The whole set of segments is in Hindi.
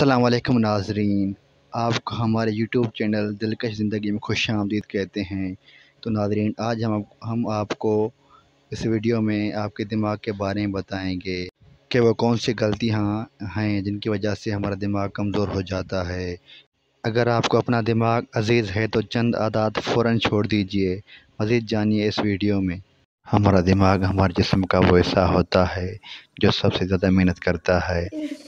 असलम नाजरीन आपको हमारे यूट्यूब चैनल दिलकश ज़िंदगी में खुश आमदीद कहते हैं तो नाजरीन आज हम हम आपको इस वीडियो में आपके दिमाग के बारे में बताएंगे कि वह कौन सी गलतियाँ हैं जिनकी वजह से हमारा दिमाग कमज़ोर हो जाता है अगर आपको अपना दिमाग अजीज़ है तो चंद आदात फ़ौर छोड़ दीजिए मज़ीद जानिए इस वीडियो में हमारा दिमाग हमारे जिस्म का वो ऐसा होता है जो सबसे ज़्यादा मेहनत करता है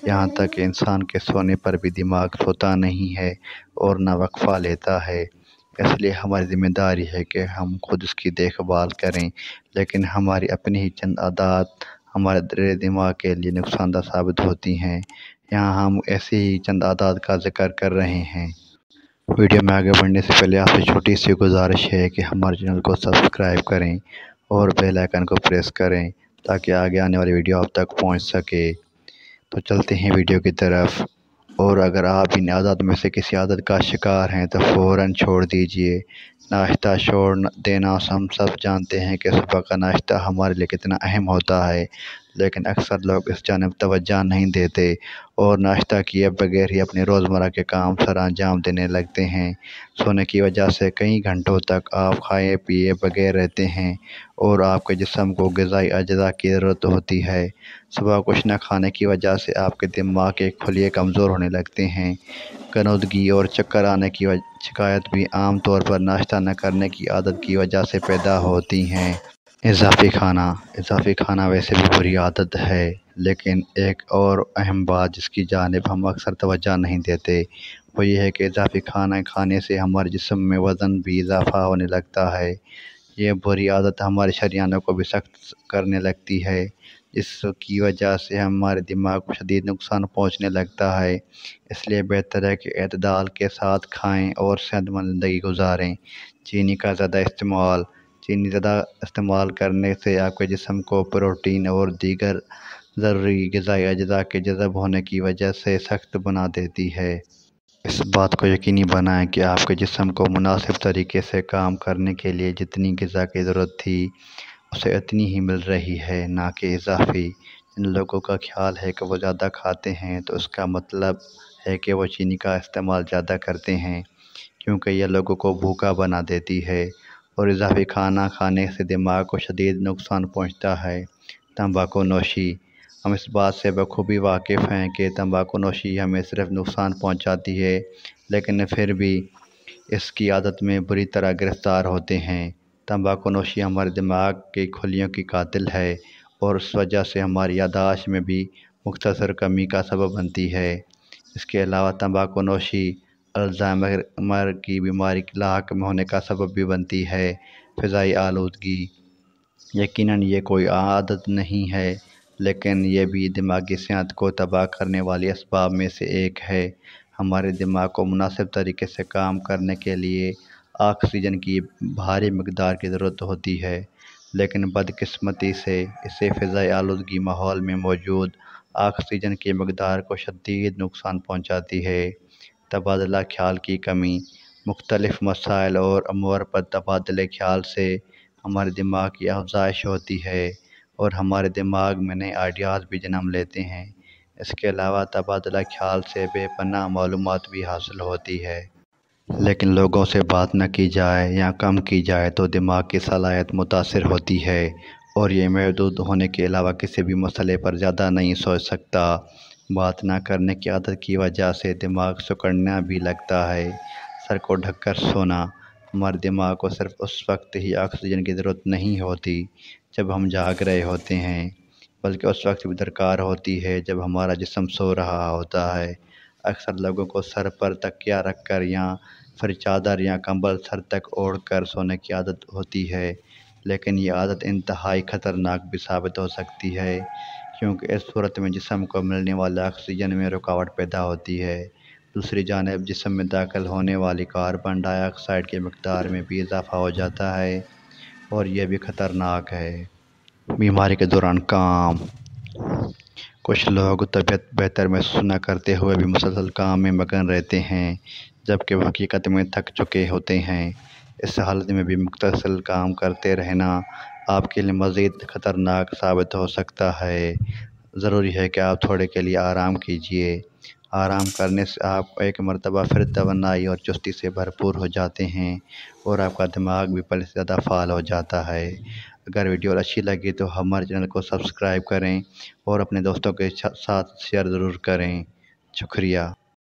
यहाँ तक इंसान के सोने पर भी दिमाग सोता नहीं है और ना वक्फ़ा लेता है इसलिए हमारी ज़िम्मेदारी है कि हम खुद उसकी देखभाल करें लेकिन हमारी अपनी ही चंद आदात हमारे दिमाग के लिए नुकसानदा साबित होती हैं यहाँ हम ऐसी ही चंद आदात का ज़िक्र कर रहे हैं वीडियो में आगे बढ़ने से पहले आपसे छोटी सी गुजारिश है कि हमारे चैनल को सब्सक्राइब करें और बेल आइकन को प्रेस करें ताकि आगे आने वाली वीडियो आप तक पहुंच सके तो चलते हैं वीडियो की तरफ और अगर आप इन आदत में से किसी आदत का शिकार हैं तो फ़ौर छोड़ दीजिए नाश्ता छोड़ देना हम सब जानते हैं कि सुबह का नाश्ता हमारे लिए कितना अहम होता है लेकिन अक्सर लोग इस जानब तो नहीं देते और नाश्ता किए बगैर ही अपने रोज़मर के काम सर अंजाम देने लगते हैं सोने की वजह से कई घंटों तक आप खाए पिए बगैर रहते हैं और आपके जिसम को गज़ाई अज़ा की ज़रूरत होती है सुबह कुछ न खाने की वजह से आपके दिमाग के खुलिए कमज़ोर होने लगते हैं कनूदगी और चक्कर आने की शिकायत भी आम तौर पर नाश्ता न करने की आदत की वजह से पैदा होती हैं इजाफ़ी खाना इजाफ़ी खाना वैसे भी बुरी आदत है लेकिन एक और अहम बात जिसकी जानब हम अक्सर तोज्जा नहीं देते वो ये है कि इजाफ़ी खाना खाने से हमारे जिसम में वज़न भी इजाफ़ा होने लगता है ये बुरी आदत हमारे शरियानों को भी सख्त करने लगती है इसकी वजह से हमारे दिमाग को शदीद नुकसान पहुँचने लगता है इसलिए बेहतर है कि अतदाल के साथ खाएँ और सेहतमंद ज़िंदगी गुजारें चीनी का ज़्यादा इस्तेमाल चीनी ज़्यादा इस्तेमाल करने से आपके जिसम को प्रोटीन और दीगर ज़रूरी गजाई अज्जा के जज़ब होने की वजह से सख्त बना देती है इस बात को यकीनी बनाएं कि आपके जिसम को मुनासिब तरीके से काम करने के लिए जितनी गज़ा की ज़रूरत थी उसे इतनी ही मिल रही है ना कि इजाफी इन लोगों का ख्याल है कि वो ज़्यादा खाते हैं तो उसका मतलब है कि वो चीनी का इस्तेमाल ज़्यादा करते हैं क्योंकि यह लोगों को भूखा बना देती है और इजाफी खाना खाने से दिमाग को शदीद नुकसान पहुँचता है तम्बाकू नोशी हम इस बात से बखूबी वाकिफ़ हैं कि तम्बाकू नोशी हमें सिर्फ नुकसान पहुँचाती है लेकिन फिर भी इसकी आदत में बुरी तरह गिरफ़्तार होते हैं तम्बाकू नोशी हमारे दिमाग की खुलियों की कातिल है और उस वजह से हमारी यादाश्त में भी मुख्तर कमी का सबब बनती है इसके अलावा तम्बाकू नोशी अल्ज़ाइमर की बीमारी लाक में होने का सबब भी बनती है फ़िज़ाई आलूदगी यकीनन ये कोई आदत नहीं है लेकिन यह भी दिमागी सेहत को तबाह करने वाले इसबाब में से एक है हमारे दिमाग को मुनासिब तरीके से काम करने के लिए ऑक्सीजन की भारी मकदार की ज़रूरत होती है लेकिन बदकस्मती से इसे फ़िज़ाई आलूदगी माहौल में मौजूद ऑक्सीजन की मकदार को शदीद नुकसान पहुँचाती है तबादला ख्याल की कमी मुख्तलिफ़ मसाइल और अमूर पर तबादले ख्याल से हमारे दिमाग की अफजाइश होती है और हमारे दिमाग में नए आइडियाज़ भी जन्म लेते हैं इसके अलावा तबादला ख्याल से बेपनाह मालूम भी हासिल होती है लेकिन लोगों से बात न की जाए या कम की जाए तो दिमाग की सलाहियत मुतासर होती है और ये महदूद होने के अलावा किसी भी मसले पर ज़्यादा नहीं सोच सकता बात ना करने की आदत की वजह से दिमाग सुकड़ना भी लगता है सर को ढककर सोना हमारे दिमाग को सिर्फ उस वक्त ही ऑक्सीजन की ज़रूरत नहीं होती जब हम जाग रहे होते हैं बल्कि उस वक्त भी दरकार होती है जब हमारा जिसम सो रहा होता है अक्सर लोगों को सर पर तकिया रख कर या फिर चादर या कंबल सर तक ओढ़ कर सोने की आदत होती है लेकिन ये आदत इंतहाई ख़तरनाक भी साबित हो सकती है क्योंकि इस सूरत में जिसम को मिलने वाला ऑक्सीजन में रुकावट पैदा होती है दूसरी जानब जिसम में दाखिल होने वाली कार्बन डाइऑक्साइड की मकदार में भी इजाफ़ा हो जाता है और यह भी ख़तरनाक है बीमारी के दौरान काम कुछ लोग तबीयत बेहतर महसूस न करते हुए भी मुसलसल काम में मगन रहते हैं जबकि वह हकीकत में थक चुके होते हैं इस हालत में भी मुख्तसल काम करते रहना आपके लिए मज़ीद ख़तरनाक साबित हो सकता है ज़रूरी है कि आप थोड़े के लिए आराम कीजिए आराम करने से आप एक मरतबा फिर तोनाई और चुस्ती से भरपूर हो जाते हैं और आपका दिमाग भी पहले से ज़्यादा फ़ाल हो जाता है अगर वीडियो अच्छी लगी तो हमारे चैनल को सब्सक्राइब करें और अपने दोस्तों के साथ शेयर ज़रूर करें शुक्रिया